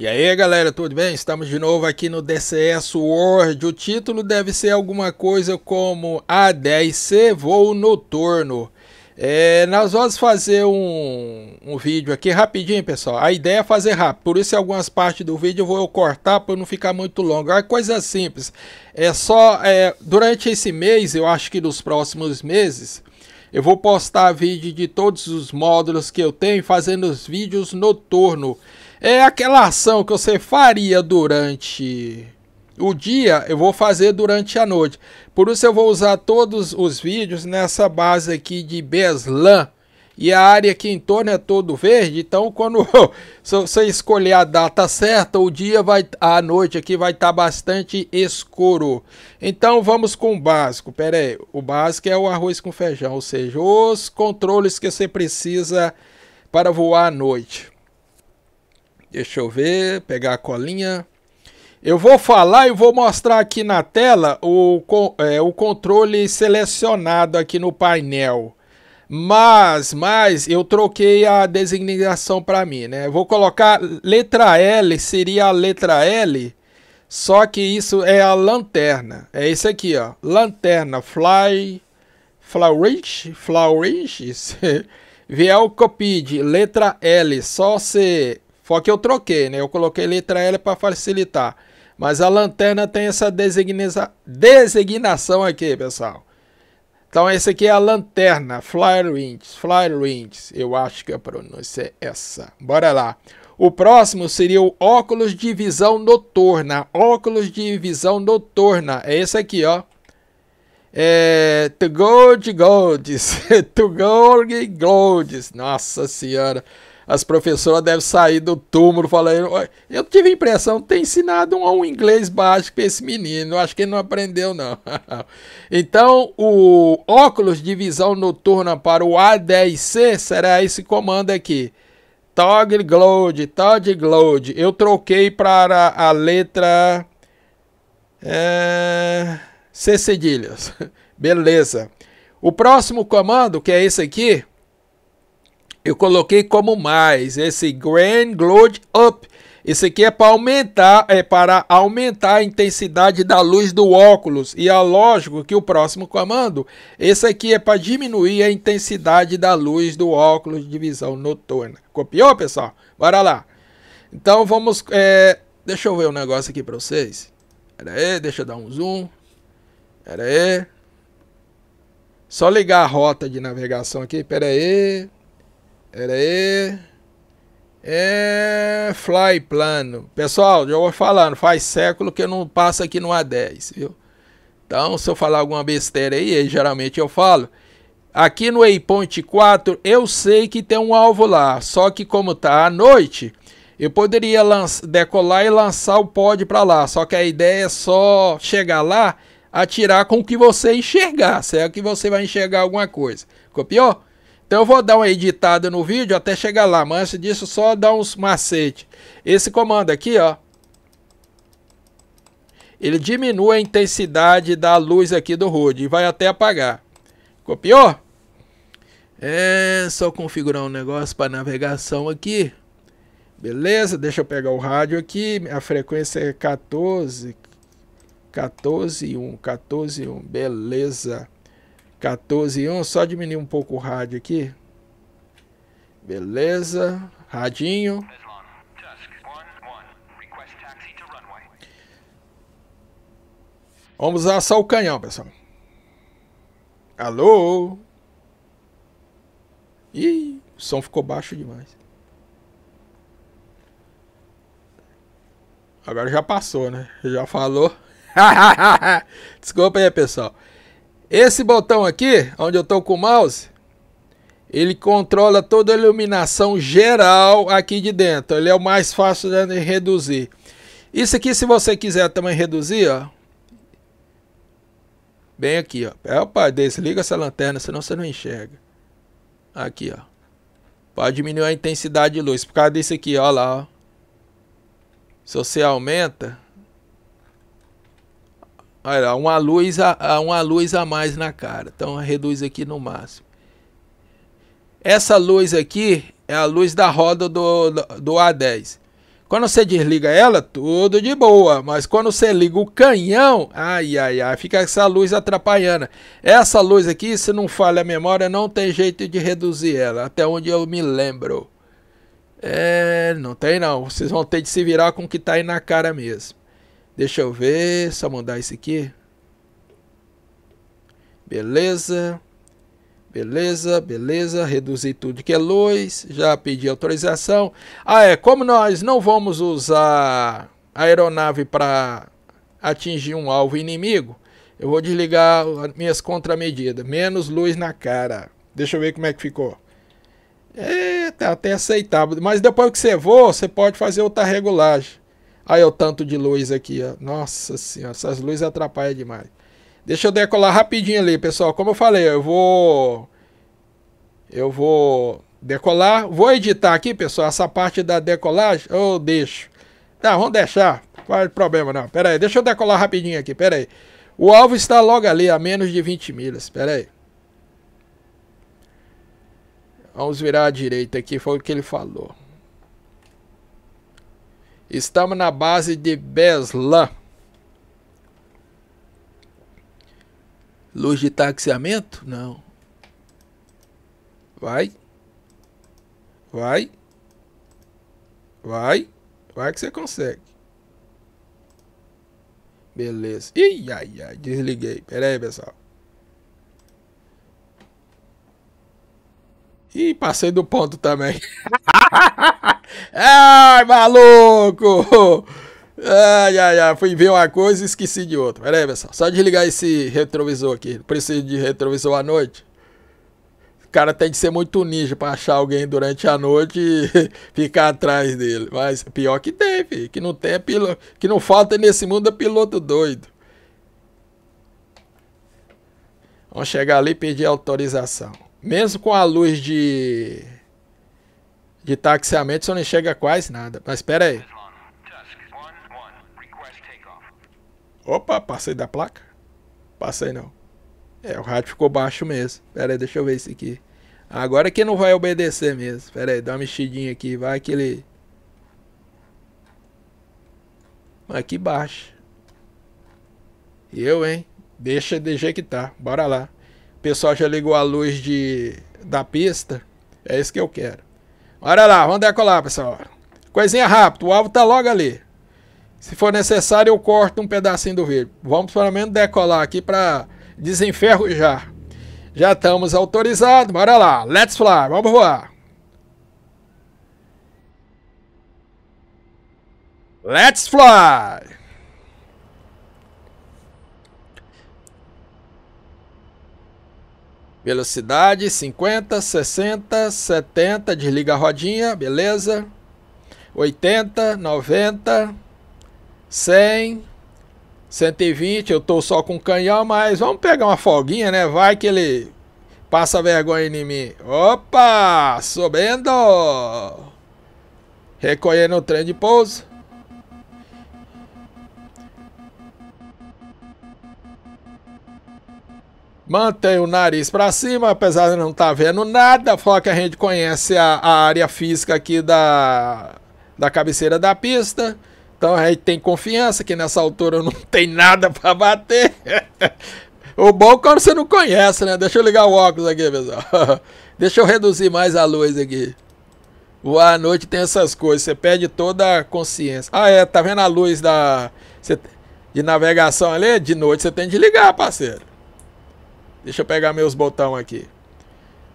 E aí galera, tudo bem? Estamos de novo aqui no DCS World. O título deve ser alguma coisa como A10C Voo Noturno. É, nós vamos fazer um, um, vídeo aqui rapidinho, pessoal. A ideia é fazer rápido, por isso algumas partes do vídeo eu vou cortar para não ficar muito longo. É coisa simples. É só é, durante esse mês, eu acho que nos próximos meses, eu vou postar vídeo de todos os módulos que eu tenho, fazendo os vídeos noturno. É aquela ação que você faria durante o dia, eu vou fazer durante a noite. Por isso eu vou usar todos os vídeos nessa base aqui de Beslan. E a área aqui em torno é todo verde, então quando você escolher a data certa, o dia vai a noite aqui vai estar tá bastante escuro. Então vamos com o básico. Pera aí, o básico é o arroz com feijão, ou seja, os controles que você precisa para voar à noite. Deixa eu ver, pegar a colinha. Eu vou falar e vou mostrar aqui na tela o, é, o controle selecionado aqui no painel. Mas, mas eu troquei a designação para mim, né? Eu vou colocar letra L, seria a letra L, só que isso é a lanterna. É esse aqui, ó. Lanterna Fly Flourish, Flourish, Viel copied. letra L, só se foi que eu troquei, né? Eu coloquei letra L para facilitar. Mas a lanterna tem essa designa designação aqui, pessoal. Então esse aqui é a lanterna, Flywinds, Flywinds, eu acho que a pronúncia é essa. Bora lá. O próximo seria o óculos de visão noturna, óculos de visão noturna, é esse aqui, ó. É, to Gold Golds, To Gold Golds, nossa senhora as professoras devem sair do túmulo falando. Eu tive a impressão de ter ensinado um, um inglês básico para esse menino. Acho que ele não aprendeu, não. então, o óculos de visão noturna para o A10C será esse comando aqui. Toggle Glode, Toggle Glode, Eu troquei para a letra é, C cedilhas. Beleza. O próximo comando, que é esse aqui, eu coloquei como mais esse Grand Glow Up. Esse aqui é para aumentar, é para aumentar a intensidade da luz do óculos. E é lógico que o próximo comando, esse aqui é para diminuir a intensidade da luz do óculos de visão noturna. Copiou, pessoal? Bora lá. Então vamos, é... deixa eu ver um negócio aqui para vocês. Pera aí, deixa eu dar um zoom. Pera aí. Só ligar a rota de navegação aqui, pera aí. Pera aí. É. Fly plano. Pessoal, já vou falando, faz século que eu não passo aqui no A10, viu? Então, se eu falar alguma besteira aí, aí geralmente eu falo. Aqui no Waypoint 4, eu sei que tem um alvo lá, só que como tá à noite, eu poderia decolar e lançar o pod para lá, só que a ideia é só chegar lá, atirar com o que você enxergar, se é que você vai enxergar alguma coisa. Copiou? Então eu vou dar uma editada no vídeo até chegar lá, mas antes disso só dar uns macete. Esse comando aqui, ó, ele diminui a intensidade da luz aqui do HUD e vai até apagar. Copiou? É só configurar um negócio para navegação aqui. Beleza, deixa eu pegar o rádio aqui. A frequência é 14, 14 e 1, 14 e 1, beleza. 14 e 1, só diminuir um pouco o rádio aqui. Beleza, radinho. Vamos usar só o canhão, pessoal. Alô? Ih, o som ficou baixo demais. Agora já passou, né? Já falou. Desculpa aí, pessoal. Esse botão aqui, onde eu estou com o mouse, ele controla toda a iluminação geral aqui de dentro. Ele é o mais fácil de reduzir. Isso aqui, se você quiser também reduzir, ó. Bem aqui, ó. É, opa, desliga essa lanterna, senão você não enxerga. Aqui, ó. Pode diminuir a intensidade de luz. Por causa disso aqui, ó lá, ó. Se você aumenta, Olha, uma luz a, uma luz a mais na cara. Então reduz aqui no máximo. Essa luz aqui é a luz da roda do, do, do A10. Quando você desliga ela, tudo de boa. Mas quando você liga o canhão, ai, ai, ai, fica essa luz atrapalhando. Essa luz aqui, se não falha a memória, não tem jeito de reduzir ela, até onde eu me lembro. É, não tem não. Vocês vão ter de se virar com o que está aí na cara mesmo. Deixa eu ver, só mandar esse aqui. Beleza. Beleza, beleza, reduzir tudo que é luz, já pedi autorização. Ah, é, como nós não vamos usar a aeronave para atingir um alvo inimigo, eu vou desligar minhas contramedidas. Menos luz na cara. Deixa eu ver como é que ficou. É, tá até aceitável. Mas depois que você voa, você pode fazer outra regulagem. Aí o tanto de luz aqui, ó. Nossa senhora, essas luzes atrapalham demais. Deixa eu decolar rapidinho ali, pessoal. Como eu falei, eu vou... Eu vou decolar. Vou editar aqui, pessoal, essa parte da decolagem. Eu deixo. Tá, vamos deixar. Qual é problema, não. Pera aí, deixa eu decolar rapidinho aqui, pera aí. O alvo está logo ali, a menos de 20 milhas. Pera aí. Vamos virar à direita aqui, foi o que ele falou. Estamos na base de Beslan. Luz de taxiamento? Não. Vai. Vai. Vai. Vai que você consegue. Beleza. Ih, ai, ai, desliguei. Pera aí, pessoal. Ih, passei do ponto também. Ai, maluco! Ai, ai, ai, fui ver uma coisa e esqueci de outra. Pera aí, pessoal, só desligar esse retrovisor aqui. Preciso de retrovisor à noite. O cara tem que ser muito ninja pra achar alguém durante a noite e ficar atrás dele. Mas pior que tem, filho. Que não tem é piloto. Que não falta nesse mundo é piloto doido. Vamos chegar ali e pedir autorização. Mesmo com a luz de de taxiamento você não enxerga quase nada. Mas espera aí. Opa, passei da placa? Passei não. É, o rádio ficou baixo mesmo. Pera aí, deixa eu ver isso aqui. Agora que não vai obedecer mesmo. Pera aí, dá uma mexidinha aqui. Vai aquele... Aqui baixo. Eu, hein? Deixa de jeito que tá. Bora lá. O pessoal já ligou a luz de... da pista. É isso que eu quero. Bora lá, vamos decolar, pessoal. Coisinha rápida, o alvo tá logo ali. Se for necessário, eu corto um pedacinho do vídeo. Vamos pelo menos decolar aqui para desenferrujar. Já estamos autorizados, bora lá. Let's fly, vamos voar. Let's fly! Velocidade 50, 60, 70, desliga a rodinha, beleza? 80, 90, 100, 120, eu tô só com canhão, mas vamos pegar uma folguinha, né? Vai que ele passa vergonha em mim. Opa! Subindo! Recolhendo o trem de pouso. Mantém o nariz para cima, apesar de não estar tá vendo nada. Fala que a gente conhece a, a, área física aqui da, da cabeceira da pista. Então a gente tem confiança que nessa altura não tem nada para bater. o bom é quando você não conhece, né? Deixa eu ligar o óculos aqui, pessoal. Deixa eu reduzir mais a luz aqui. Boa noite tem essas coisas, você perde toda a consciência. Ah, é, tá vendo a luz da de navegação ali? De noite você tem que ligar, parceiro. Deixa eu pegar meus botões aqui.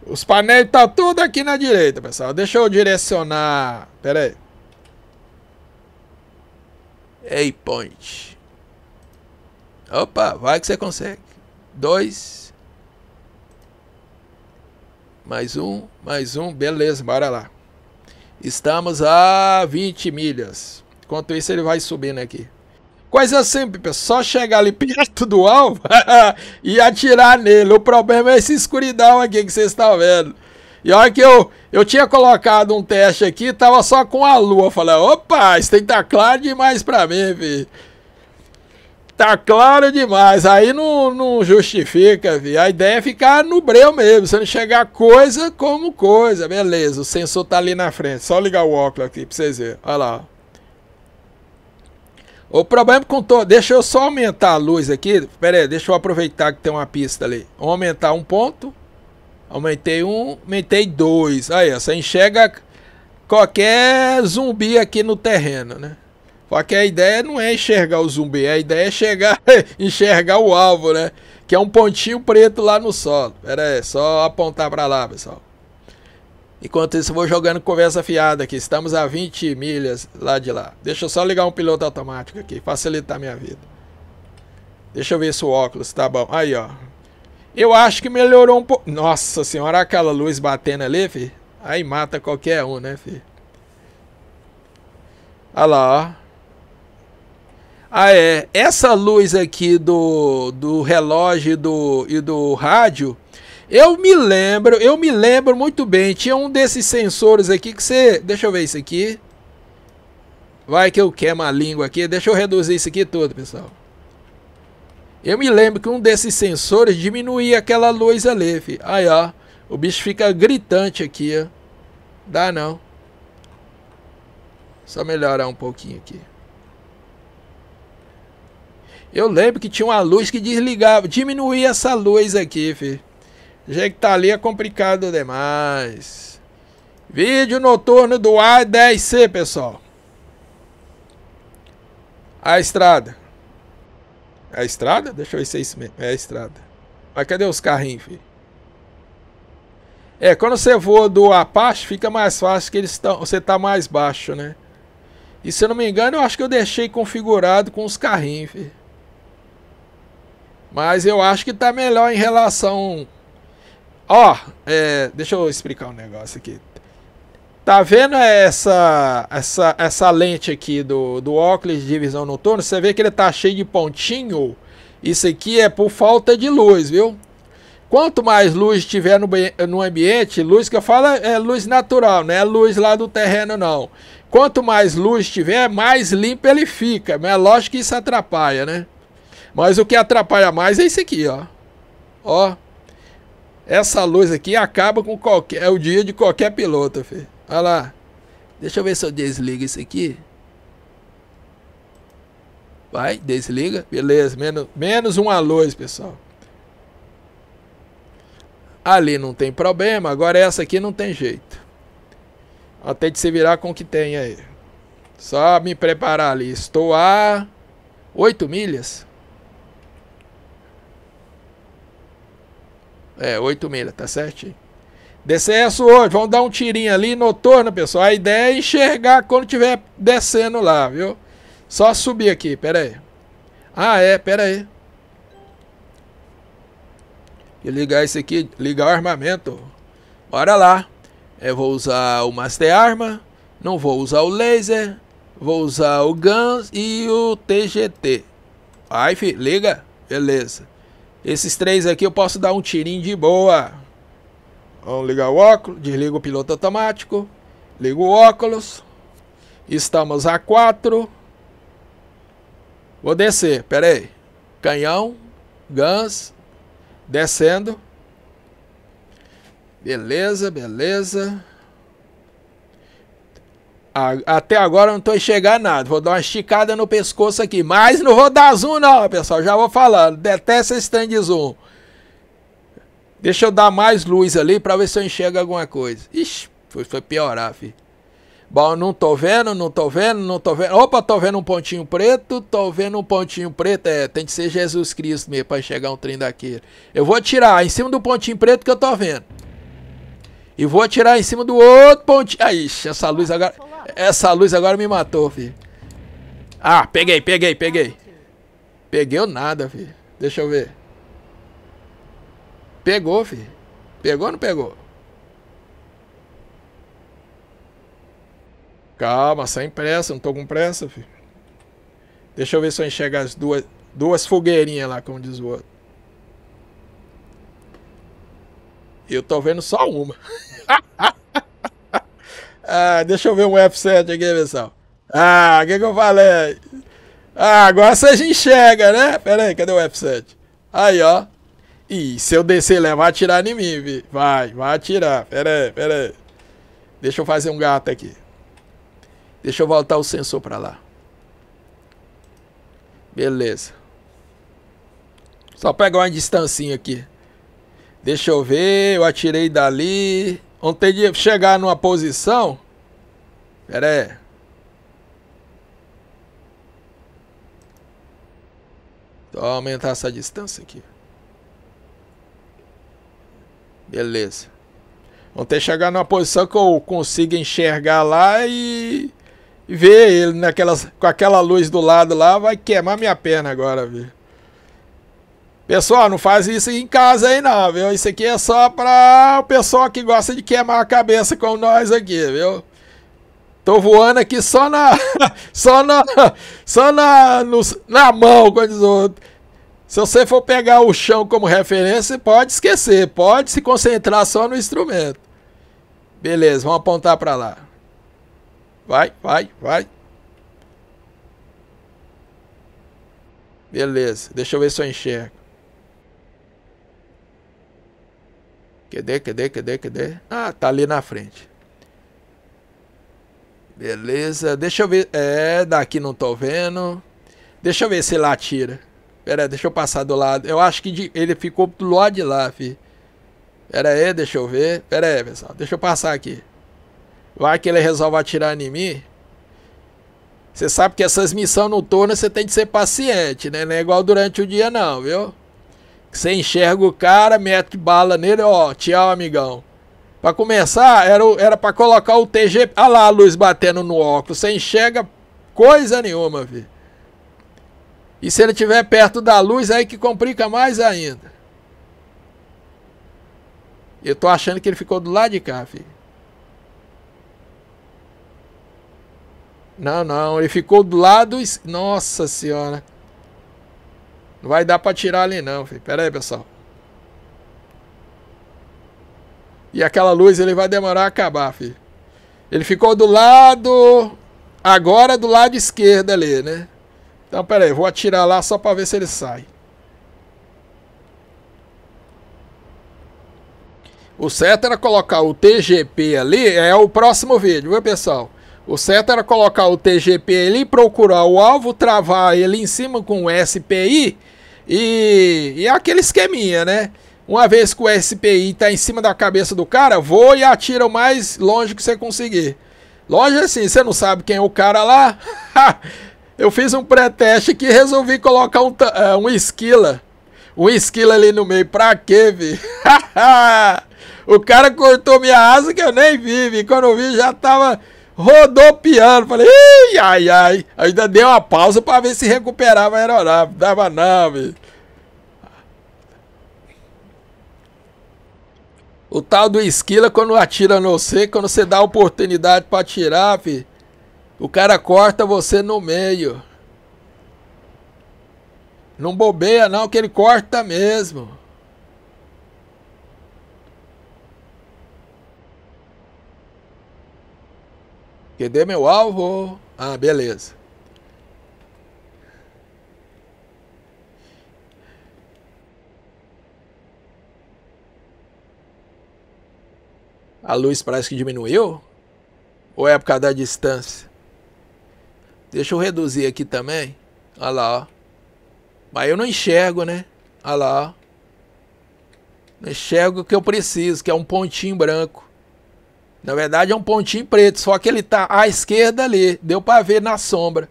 Os painéis tá tudo aqui na direita, pessoal. Deixa eu direcionar. Pera aí. point. Opa, vai que você consegue. Dois. Mais um, mais um. Beleza, bora lá. Estamos a 20 milhas. Enquanto isso, ele vai subindo aqui. Coisa simples, só chegar ali perto do alvo e atirar nele. O problema é essa escuridão aqui que vocês estão vendo. E olha que eu, eu tinha colocado um teste aqui, tava só com a lua. Falei, opa, isso tem que tá claro demais pra mim, filho. Tá claro demais. Aí não, não justifica, vi? A ideia é ficar no breu mesmo. Você não chegar coisa como coisa. Beleza, o sensor tá ali na frente. Só ligar o óculos aqui pra vocês verem. Olha lá, o problema com todo. Deixa eu só aumentar a luz aqui. Pera aí, deixa eu aproveitar que tem uma pista ali. Vou aumentar um ponto. Aumentei um, aumentei dois. Aí, ó, você enxerga qualquer zumbi aqui no terreno, né? Só que a ideia não é enxergar o zumbi, a ideia é chegar, enxergar o alvo, né? Que é um pontinho preto lá no solo. Pera aí, só apontar pra lá, pessoal. Enquanto isso, eu vou jogando conversa fiada aqui. Estamos a 20 milhas lá de lá. Deixa eu só ligar um piloto automático aqui, facilitar minha vida. Deixa eu ver se o óculos tá bom. Aí, ó. Eu acho que melhorou um pouco. Nossa senhora, aquela luz batendo ali, fi. Aí mata qualquer um, né, fi? Olha lá, ó. Ah, é. Essa luz aqui do, do relógio e do, e do rádio eu me lembro, eu me lembro muito bem. Tinha um desses sensores aqui que você... Deixa eu ver isso aqui. Vai que eu quero uma língua aqui. Deixa eu reduzir isso aqui todo, pessoal. Eu me lembro que um desses sensores diminuía aquela luz ali, fi. Aí, ó. O bicho fica gritante aqui, ó. Dá não. Só melhorar um pouquinho aqui. Eu lembro que tinha uma luz que desligava. Diminuía essa luz aqui, filho. Do jeito que tá ali é complicado demais. Vídeo noturno do A10C, pessoal. A estrada. É a estrada? Deixa eu ver se é isso mesmo. É a estrada. Mas cadê os carrinhos, filho? É, quando você voa do Apache, fica mais fácil que eles tão, você tá mais baixo, né? E se eu não me engano, eu acho que eu deixei configurado com os carrinhos, filho. Mas eu acho que tá melhor em relação Ó, é, deixa eu explicar um negócio aqui. Tá vendo essa essa essa lente aqui do, do óculos de visão noturna? Você vê que ele tá cheio de pontinho. Isso aqui é por falta de luz, viu? Quanto mais luz tiver no, no ambiente, luz que eu falo é, é luz natural, não é luz lá do terreno não. Quanto mais luz tiver, mais limpo ele fica. Mas É lógico que isso atrapalha, né? Mas o que atrapalha mais é isso aqui, ó. Ó. Essa luz aqui acaba com qualquer. É o dia de qualquer piloto, filho. Olha lá. Deixa eu ver se eu desligo isso aqui. Vai, desliga. Beleza, menos, menos uma luz, pessoal. Ali não tem problema, agora essa aqui não tem jeito. Até de se virar com o que tem aí. Só me preparar ali. Estou a 8 milhas. É, 8 milhas, tá certo? DCS hoje, vamos dar um tirinho ali noturno, pessoal. A ideia é enxergar quando tiver descendo lá, viu? Só subir aqui, pera aí. Ah, é, pera aí. E ligar esse aqui, ligar o armamento. Bora lá. Eu é, vou usar o Master Arma, não vou usar o Laser, vou usar o Guns e o TGT. Aí, filho, liga. Beleza. Esses três aqui eu posso dar um tirinho de boa. Vamos ligar o óculos, desliga o piloto automático, ligo o óculos. Estamos a 4. Vou descer, pera aí. Canhão, Gans, descendo. Beleza, beleza até agora eu não estou enxergando nada. Vou dar uma esticada no pescoço aqui. Mas não vou dar zoom, não, pessoal. Já vou falando. Detesto esse trem de zoom. Deixa eu dar mais luz ali para ver se eu enxergo alguma coisa. Ixi, foi, foi piorar, fi. Bom, não tô vendo, não tô vendo, não tô vendo. Opa, tô vendo um pontinho preto, tô vendo um pontinho preto. É, tem que ser Jesus Cristo mesmo para enxergar um trem daquele. Eu vou tirar em cima do pontinho preto que eu tô vendo. E vou atirar em cima do outro pontinho. Aí, essa luz agora. Essa luz agora me matou, filho. Ah, peguei, peguei, peguei. Peguei ou nada, filho. Deixa eu ver. Pegou, filho. Pegou ou não pegou? Calma, sem pressa. Não tô com pressa, filho. Deixa eu ver se eu enxergo as duas, duas fogueirinhas lá, como diz o outro. Eu tô vendo só uma. Ah, deixa eu ver um F7 aqui, pessoal. Ah, o que, que eu falei? Ah, agora vocês enxergam, né? Pera aí, cadê o F7? Aí, ó. Ih, se eu descer lá, vai atirar em mim, vi. Vai, vai atirar. Pera aí, pera aí. Deixa eu fazer um gato aqui. Deixa eu voltar o sensor pra lá. Beleza. Só pegar uma distancinha aqui. Deixa eu ver, eu atirei dali. Vão ter de chegar numa posição. Pera aí. Vou aumentar essa distância aqui. Beleza. Vão ter chegar numa posição que eu consiga enxergar lá e, e ver ele naquelas, com aquela luz do lado lá. Vai queimar minha perna agora, viu? Pessoal, não faz isso em casa aí não, viu? Isso aqui é só para o pessoal que gosta de queimar a cabeça com nós aqui, viu? Tô voando aqui só na só na só na no, na mão, com os outros. Se você for pegar o chão como referência, pode esquecer, pode se concentrar só no instrumento. Beleza, vamos apontar para lá. Vai, vai, vai. Beleza, deixa eu ver se eu enxergo. Cadê, cadê, cadê, cadê? Ah, tá ali na frente. Beleza, deixa eu ver. É, daqui não tô vendo. Deixa eu ver se ele atira. Pera aí, deixa eu passar do lado. Eu acho que de... ele ficou do lado de lá, fi. Pera aí, deixa eu ver. Pera aí, pessoal. Deixa eu passar aqui. Vai que ele resolve atirar em mim. Você sabe que essas missões no turno você tem que ser paciente, né? Não é igual durante o dia não, viu? Você enxerga o cara, mete bala nele, ó, tchau, amigão. Para começar, era, era para colocar o TG. Ah lá a luz batendo no óculos. Você enxerga coisa nenhuma, filho. E se ele estiver perto da luz, aí que complica mais ainda. Eu tô achando que ele ficou do lado de cá, filho. Não, não, ele ficou do lado. Nossa senhora. Não vai dar para tirar ali não, filho. Pera aí, pessoal. E aquela luz ele vai demorar a acabar, filho. Ele ficou do lado agora do lado esquerdo ali, né? Então pera aí, vou atirar lá só para ver se ele sai. O certo era colocar o TGP ali, é o próximo vídeo, viu pessoal? O certo era colocar o TGP ali, procurar o alvo, travar ele em cima com o SPI e, e aquele esqueminha, né? Uma vez que o SPI está em cima da cabeça do cara, voa e atira o mais longe que você conseguir. Longe assim, você não sabe quem é o cara lá. Eu fiz um pré-teste que resolvi colocar um, uh, eh, um esquila. Um esquila ali no meio. Pra quê, vi? o cara cortou minha asa que eu nem vi, vi. Quando eu vi já tava rodopiando. Falei, ai, ai. Ainda dei uma pausa para ver se recuperava a aeronave. Dava não, velho. O tal do esquila, quando atira no você, quando você dá a oportunidade para atirar, filho, o cara corta você no meio. Não bobeia não, que ele corta mesmo. Cadê meu alvo? Ah, beleza. A luz parece que diminuiu? Ou é por causa da distância? Deixa eu reduzir aqui também. Olha lá, ó. Mas eu não enxergo, né? Olha lá, ó. Não enxergo o que eu preciso, que é um pontinho branco. Na verdade é um pontinho preto, só que ele tá à esquerda ali, deu para ver na sombra.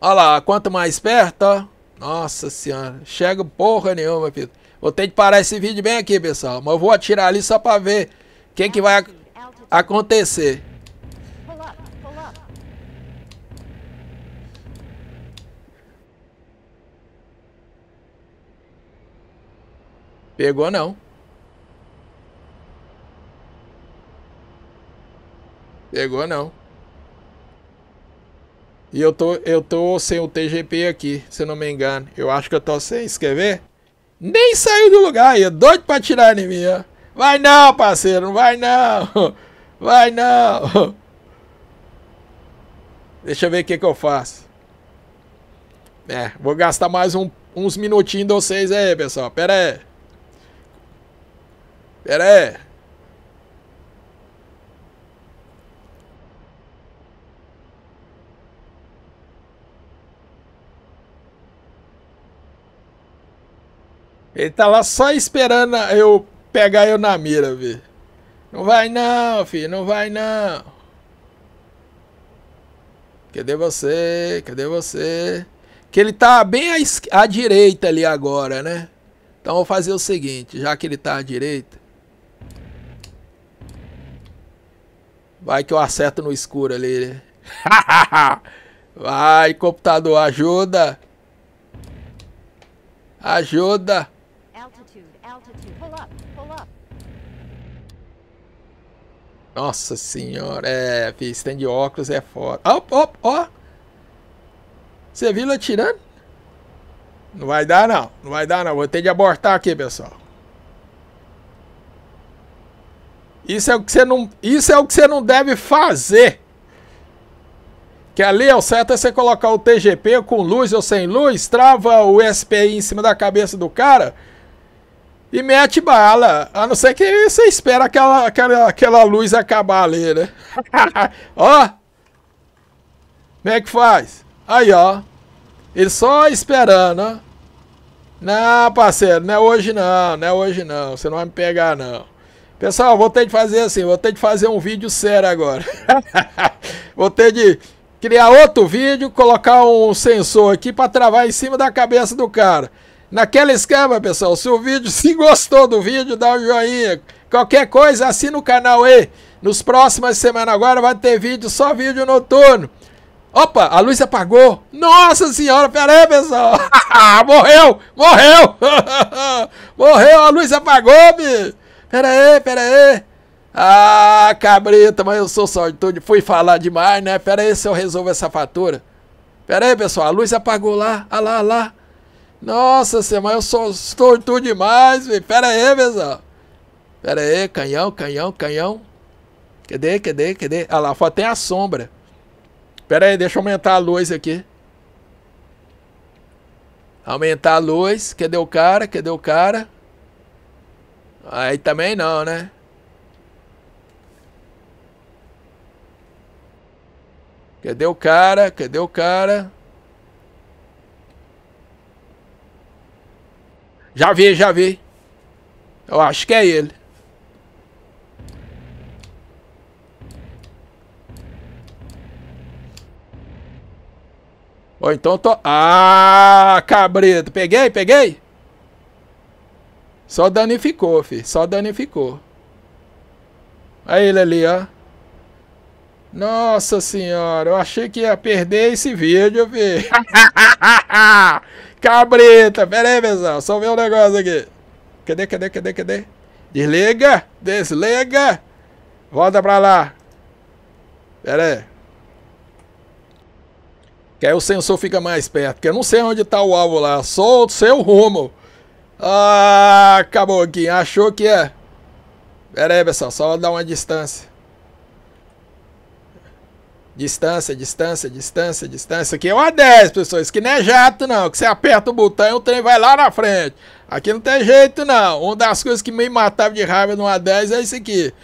Olha lá, quanto mais perto, ó. Nossa senhora, chega porra nenhuma, filho. Vou ter que parar esse vídeo bem aqui, pessoal. Mas eu vou atirar ali só para ver o que, que vai ac acontecer. Pegou não. Pegou não. E eu tô, eu tô sem o TGP aqui, se não me engano. Eu acho que eu tô sem, isso quer ver? Nem saiu do lugar, aí é doido pra tirar em mim, ó. Vai não, parceiro, vai não. Vai não. Deixa eu ver o que, que eu faço. É, vou gastar mais um, uns minutinhos de vocês aí, pessoal. Pera aí. Pera aí. Ele tá lá só esperando eu pegar eu na mira, vi. Não vai não, filho, não vai não. Cadê você? Cadê você? Que ele tá bem à, à direita ali agora, né? Então vou fazer o seguinte, já que ele tá à direita. Vai que eu acerto no escuro ali, né? vai, computador, ajuda. Ajuda. Nossa senhora, é, fiz stand de óculos é foda. Ó, ó, ó. Você viu ele atirando? Não vai dar não, não vai dar não. Vou ter de abortar aqui, pessoal. Isso é o que você não, isso é o que você não deve fazer. Que ali é o certo é você colocar o TGP com luz ou sem luz, trava o SPI em cima da cabeça do cara e mete bala. A não ser que você espera aquela, aquela, aquela luz acabar ali, né? ó! Como é que faz? Aí, ó. Ele só esperando, ó. Não, parceiro, não é hoje não, não é hoje não. Você não vai me pegar, não. Pessoal, vou ter de fazer assim, vou ter de fazer um vídeo sério agora. vou ter de criar outro vídeo, colocar um sensor aqui para travar em cima da cabeça do cara. Naquela escama, pessoal, se o vídeo, se gostou do vídeo, dá um joinha. Qualquer coisa, assina o canal aí. Nos próximas semanas agora vai ter vídeo, só vídeo noturno. Opa, a luz apagou. Nossa senhora, pera aí, pessoal. morreu, morreu. morreu, a luz apagou, bicho. Pera aí, pera aí. Ah, cabrita, mas eu sou sortudo. Fui falar demais, né? Pera aí se eu resolvo essa fatura. Pera aí, pessoal, a luz apagou lá. Ah lá, ah lá. Nossa semana, eu sou torto demais, velho. Pera aí, mesa. Pera aí, canhão, canhão, canhão. Cadê, cadê, cadê? Ah lá, tem a sombra. Pera aí, deixa eu aumentar a luz aqui. Aumentar a luz. Cadê o cara? Cadê o cara? Aí também não, né? Cadê o cara? Cadê o cara? Já vi, já vi. Eu acho que é ele. Ou então tô... Ah, cabredo. Peguei, peguei. Só danificou, filho. Só danificou. Olha ele ali, ó. Nossa senhora, eu achei que ia perder esse vídeo, filho. Cabrita, pera aí, pessoal. Só ver um negócio aqui. Cadê, cadê, cadê, cadê? Desliga, desliga. Volta pra lá. Pera aí. Que aí o sensor fica mais perto. Que eu não sei onde tá o alvo lá. Só o seu rumo. Ah, aqui. Achou que é. Pera aí, pessoal. Só dar uma distância. Distância, distância, distância, distância. Aqui é uma 10, pessoas. Que não é jato, não. Que você aperta o botão e o trem vai lá na frente. Aqui não tem jeito, não. Uma das coisas que me matava de raiva no A10 é isso aqui.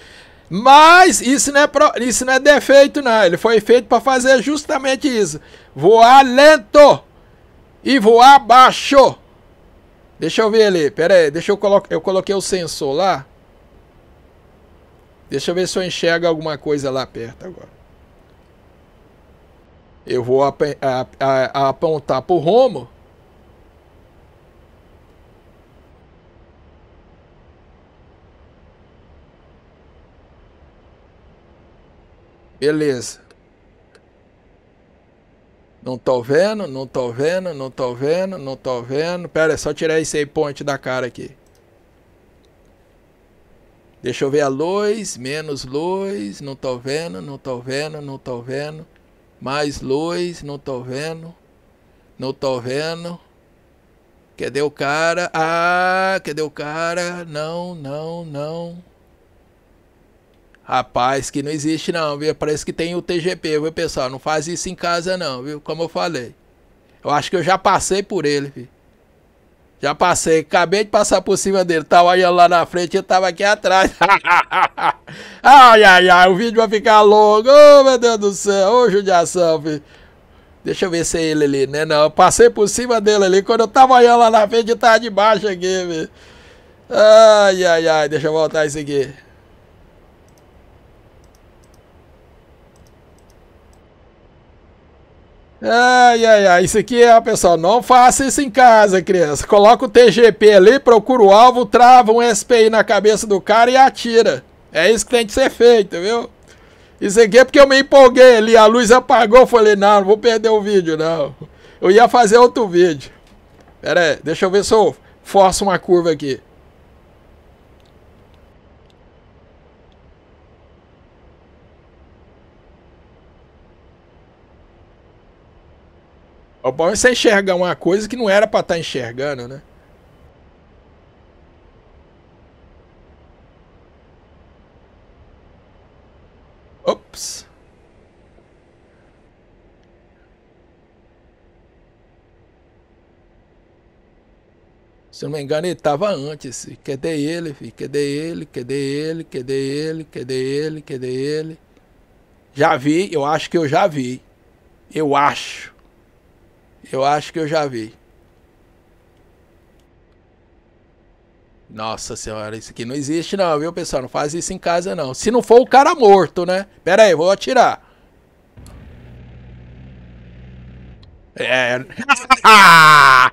Mas isso não é, pro... isso não é defeito, não. Ele foi feito para fazer justamente isso. Voar lento e voar baixo. Deixa eu ver ali. Pera aí. Deixa eu colocar. Eu coloquei o sensor lá. Deixa eu ver se eu enxergo alguma coisa lá perto agora. Eu vou ap ap ap apontar para o Romo. Beleza. Não tô vendo, não tô vendo, não tô vendo, não tô vendo. Pera, é só tirar esse ponte da cara aqui. Deixa eu ver a luz, menos luz, não tô vendo, não tô vendo, não tô vendo. Mais luz, não tô vendo. Não tô vendo. Cadê o cara? Ah, cadê o cara? Não, não, não. Rapaz, que não existe não, viu? Parece que tem o TGP, viu, pessoal? Não faz isso em casa não, viu? Como eu falei. Eu acho que eu já passei por ele, viu? Já passei, acabei de passar por cima dele. Tava tá olhando lá na frente, eu tava aqui atrás. ai, ai, ai, o vídeo vai ficar longo. Oh, meu Deus do céu, ô oh, judiação, filho. Deixa eu ver se é ele ali, né? Não, eu passei por cima dele ali. Quando eu tava olhando lá na frente, eu tava de baixo aqui, velho. Ai, ai, ai, deixa eu voltar isso aqui. Ai, ai, ai, isso aqui é, pessoal, não faça isso em casa, criança. Coloca o TGP ali, procura o alvo, trava um SPI na cabeça do cara e atira. É isso que tem que ser feito, viu? Isso aqui é porque eu me empolguei ali, a luz apagou, falei, não, não vou perder o vídeo, não. Eu ia fazer outro vídeo. Pera aí, deixa eu ver se eu forço uma curva aqui. O problema é você enxergar uma coisa que não era para estar tá enxergando, né? Ops. Se eu não me engano, ele tava antes. Cadê ele, filho? Cadê ele? Cadê ele? Cadê ele? Cadê ele? Cadê ele? Já vi, eu acho que eu já vi. Eu acho. Eu acho que eu já vi. Nossa senhora, isso aqui não existe não, viu, pessoal? Não faz isso em casa não. Se não for o cara morto, né? Pera aí, vou atirar. É. ah,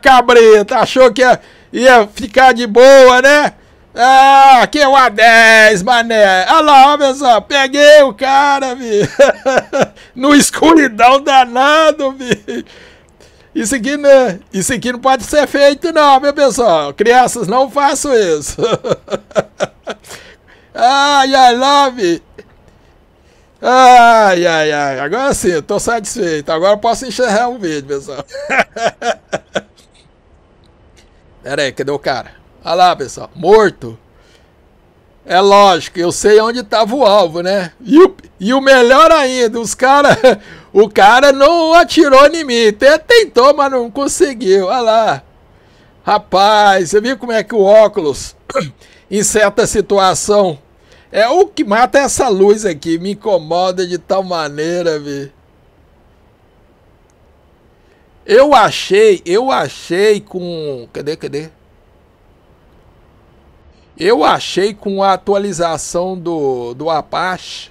cabreta, achou que ia, ia ficar de boa, né? Ah, aqui é o A10, mané. Olha lá, ó, pessoal. Peguei o cara, vi. no escuridão danado, vi. Isso aqui, né? isso aqui não pode ser feito, não, meu pessoal. Crianças, não façam isso. ai, ai, love. Ai, ai, ai. Agora sim, estou satisfeito. Agora posso enxergar um vídeo, pessoal. Pera aí, cadê o cara? Olha lá, pessoal, morto. É lógico, eu sei onde estava o alvo, né? E o, e o melhor ainda, os cara, o cara não atirou em mim. Até tentou, mas não conseguiu. Olha lá. Rapaz, você viu como é que o óculos, em certa situação, é o que mata essa luz aqui. Me incomoda de tal maneira, vi. Eu achei, eu achei com... Cadê, cadê? Eu achei com a atualização do, do Apache,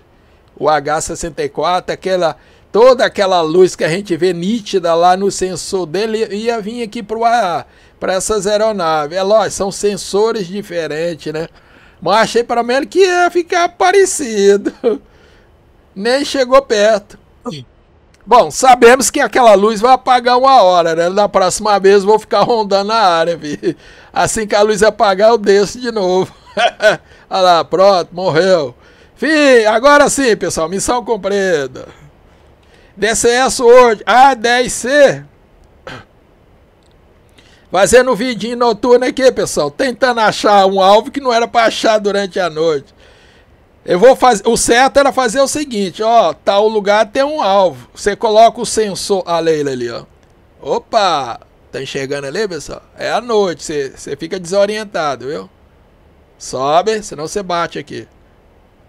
o H64, aquela toda aquela luz que a gente vê nítida lá no sensor dele ia vir aqui para essas aeronaves. É lógico, são sensores diferentes, né? Mas achei pelo menos que ia ficar parecido. Nem chegou perto. Bom, sabemos que aquela luz vai apagar uma hora, né? Na próxima vez vou ficar rondando a área, vi. Assim que a luz apagar, eu desço de novo. Olha lá, pronto, morreu. Fim, agora sim, pessoal, missão cumprida. DCS hoje, A10C. Ah, Fazendo um vidinho noturno aqui, pessoal. Tentando achar um alvo que não era para achar durante a noite. Eu vou fazer. O certo era fazer o seguinte, ó. Tal lugar tem um alvo. Você coloca o sensor. A Leila ali, ó. Opa! Tá enxergando ali, pessoal? É a noite, você, você fica desorientado, viu? Sobe, senão você bate aqui.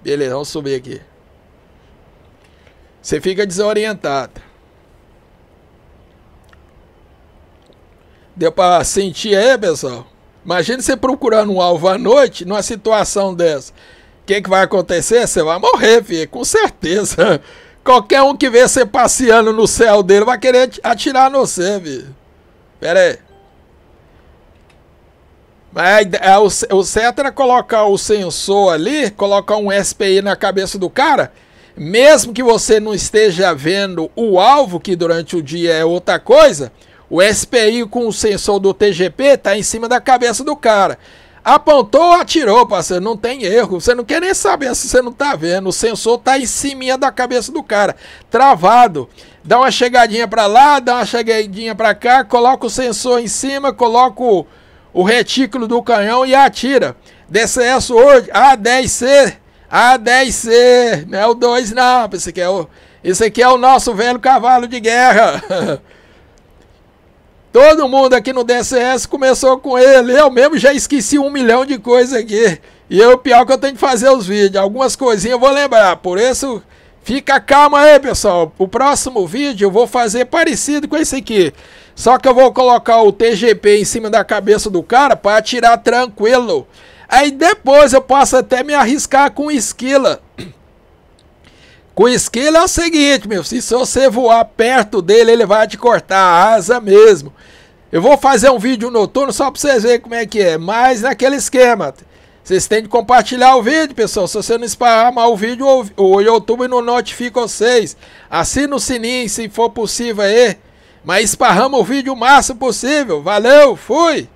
Beleza, vamos subir aqui. Você fica desorientado. Deu pra sentir aí, pessoal? Imagina você procurando um alvo à noite numa situação dessa que, que vai acontecer? Você vai morrer, filho, com certeza. Qualquer um que vê você passeando no céu dele vai querer atirar no você, filho. Pera aí. Mas é, o, o certo era colocar o sensor ali, colocar um SPI na cabeça do cara, mesmo que você não esteja vendo o alvo, que durante o dia é outra coisa, o SPI com o sensor do TGP está em cima da cabeça do cara. Apontou, atirou, parceiro. Não tem erro. Você não quer nem saber se você não tá vendo. O sensor tá em cima da cabeça do cara. Travado. Dá uma chegadinha para lá, dá uma chegadinha para cá, coloca o sensor em cima, coloca o, o retículo do canhão e atira. DCS hoje, A10C, A10C, não é o 2 não, esse aqui é o, esse aqui é o nosso velho cavalo de guerra. Todo mundo aqui no DCS começou com ele. Eu mesmo já esqueci um milhão de coisas aqui. E o pior que eu tenho que fazer os vídeos. Algumas coisinhas eu vou lembrar. Por isso, fica calma aí, pessoal. O próximo vídeo eu vou fazer parecido com esse aqui. Só que eu vou colocar o TGP em cima da cabeça do cara para atirar tranquilo. Aí depois eu posso até me arriscar com esquila. Com esquilo é o seguinte, meu, se você voar perto dele, ele vai te cortar a asa mesmo. Eu vou fazer um vídeo noturno só para vocês verem como é que é, mas naquele esquema. Vocês têm que compartilhar o vídeo, pessoal. Se você não esparramar o vídeo, o YouTube não notifica vocês. Assina o sininho, se for possível aí. Mas esparrama o vídeo o máximo possível. Valeu, fui!